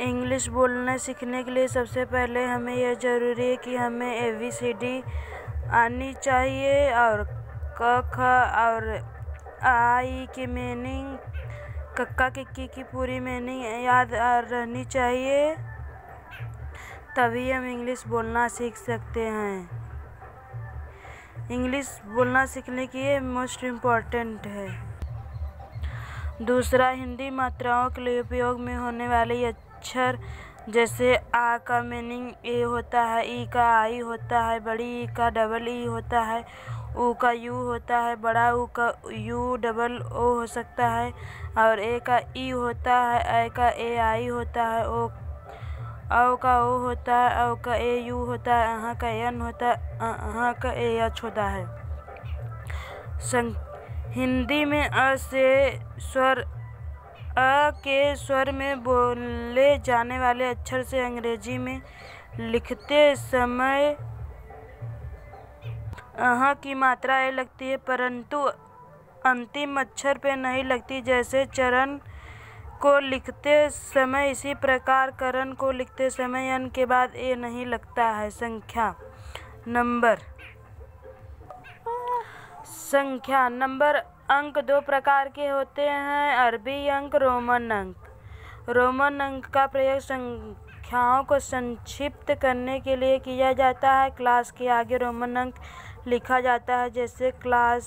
English बोलना सीखने के लिए सबसे पहले हमें यह ज़रूरी है कि हमें ए बी सी डी आनी चाहिए और क ख और आई की मीनिंग कक्का किक्की की पूरी मीनिंग याद रहनी चाहिए तभी हम इंग्लिश बोलना सीख सकते हैं इंग्लिश बोलना सीखने के लिए मोस्ट इम्पॉर्टेंट है दूसरा हिंदी मात्राओं के लिए उपयोग में होने वाले अक्षर जैसे आ का मीनिंग ए होता है ई का आई होता है बड़ी ई का डबल ई होता है ऊ का यू होता है बड़ा ऊ का यू डबल ओ हो सकता है और ए का ई होता है ए का ए आई होता है ओ औ का ओ होता है औ का ए यू होता है अहाँ का एन होता है अहाँ का ए एच होता है सं हिंदी में अ से स्वर अ के स्वर में बोले जाने वाले अक्षर से अंग्रेजी में लिखते समय अह की मात्रा ए लगती है परंतु अंतिम अक्षर पे नहीं लगती जैसे चरण को लिखते समय इसी प्रकार करण को लिखते समय अन के बाद ए नहीं लगता है संख्या नंबर संख्या नंबर अंक दो प्रकार के होते हैं अरबी अंक रोमन अंक रोमन अंक का प्रयोग संख्याओं को संक्षिप्त करने के लिए किया जाता है क्लास के आगे रोमन अंक लिखा जाता है जैसे क्लास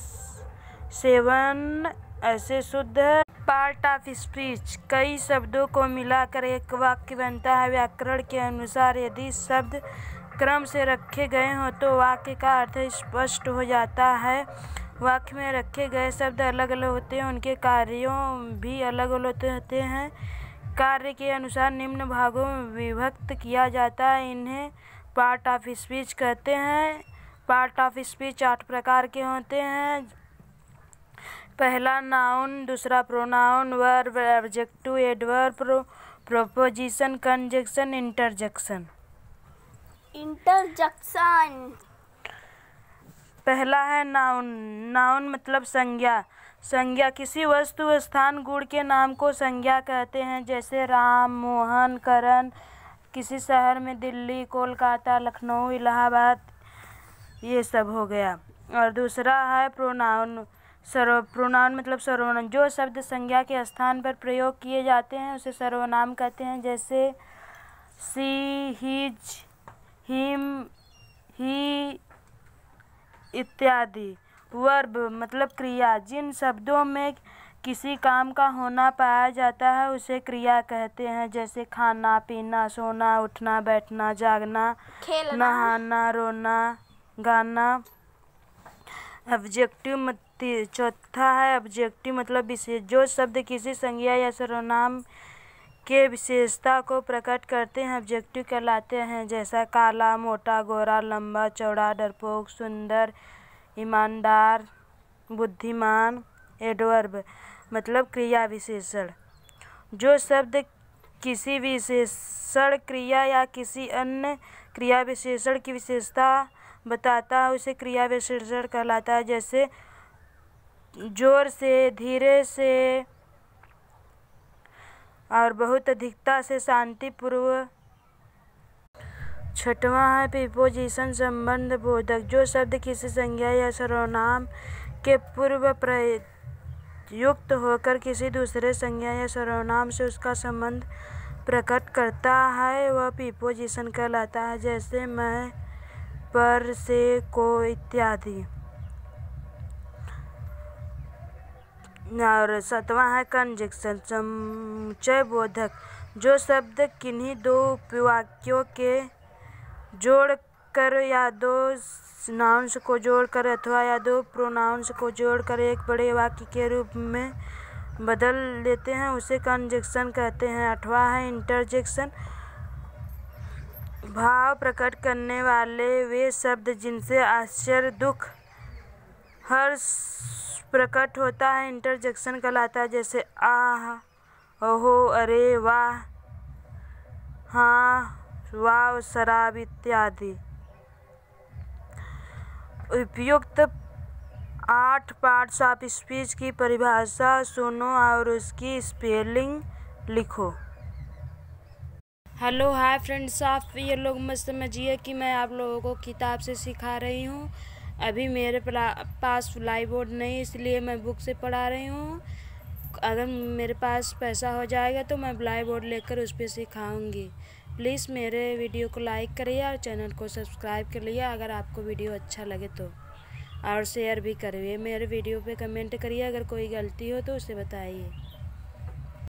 सेवन ऐसे शुद्ध पार्ट ऑफ स्पीच कई शब्दों को मिलाकर एक वाक्य बनता है व्याकरण के अनुसार यदि शब्द क्रम से रखे गए हों तो वाक्य का अर्थ स्पष्ट हो जाता है वाक्य में रखे गए शब्द अलग अलग होते हैं उनके कार्यों भी अलग अलग होते हैं कार्य के अनुसार निम्न भागों में विभक्त किया जाता है इन्हें पार्ट ऑफ स्पीच कहते हैं पार्ट ऑफ स्पीच आठ प्रकार के होते हैं पहला नाउन दूसरा pronoun verb adjective adverb pro, preposition conjunction interjection interjection पहला है नाउन नाउन मतलब संज्ञा संज्ञा किसी वस्तु स्थान गुण के नाम को संज्ञा कहते हैं जैसे राम मोहन करण किसी शहर में दिल्ली कोलकाता लखनऊ इलाहाबाद ये सब हो गया और दूसरा है प्रोनाउन सर्व प्रोनाउन मतलब सर्वनाम जो शब्द संज्ञा के स्थान पर प्रयोग किए जाते हैं उसे सर्वनाम कहते हैं जैसे सी हिज हिम ही इत्यादि वर्ब मतलब क्रिया जिन शब्दों में किसी काम का होना पाया जाता है उसे क्रिया कहते हैं जैसे खाना पीना सोना उठना बैठना जागना नहाना रोना गाना ऑब्जेक्टिव चौथा है ऑब्जेक्टिव मतलब विशेष जो शब्द किसी संज्ञा या सर्वनाम के विशेषता को प्रकट करते हैं ऑब्जेक्टिव कहलाते हैं जैसा काला मोटा गोरा लंबा चौड़ा डरपोक सुंदर ईमानदार बुद्धिमान एडवर्ब मतलब क्रिया विशेषण जो शब्द किसी विशेषण क्रिया या किसी अन्य क्रिया विशेषण की विशेषता बताता है उसे क्रिया विशेषण कहलाता है जैसे जोर से धीरे से और बहुत अधिकता से शांतिपूर्व छठवां है प्रिपोजिशन संबंध बोधक जो शब्द किसी संज्ञा या सर्वनाम के पूर्व प्रयुक्त होकर किसी दूसरे संज्ञा या सर्वनाम से उसका संबंध प्रकट करता है वह प्रिपोजिशन कहलाता है जैसे मैं पर से को इत्यादि और सातवां है कंजक्शन समुचय बोधक जो शब्द किन्हीं दो वाक्यों के जोड़ कर या दो नाउंस को जोड़कर अथवा या दो प्रोनाउंस को जोड़कर एक बड़े वाक्य के रूप में बदल लेते हैं उसे कंजक्शन कहते हैं अठवा है इंटरजेक्शन भाव प्रकट करने वाले वे शब्द जिनसे आश्चर्य दुख हर प्रकट होता है इंटरजेक्शन कहलाता है जैसे आह ओहो अरे वाह हाँ वाह शराब इत्यादि उपयुक्त आठ पार्ट्स ऑफ स्पीच की परिभाषा सुनो और उसकी स्पेलिंग लिखो हेलो हाय फ्रेंड्स आप ये लोग मस्त समझिए कि मैं आप लोगों को किताब से सिखा रही हूँ अभी मेरे पास लाइव बोर्ड नहीं इसलिए मैं बुक से पढ़ा रही हूँ अगर मेरे पास पैसा हो जाएगा तो मैं ब्लाई बोर्ड लेकर उस पर सिखाऊँगी प्लीज़ मेरे वीडियो को लाइक करिए और चैनल को सब्सक्राइब कर लिए अगर आपको वीडियो अच्छा लगे तो और शेयर भी करिए मेरे वीडियो पे कमेंट करिए अगर कोई गलती हो तो उसे बताइए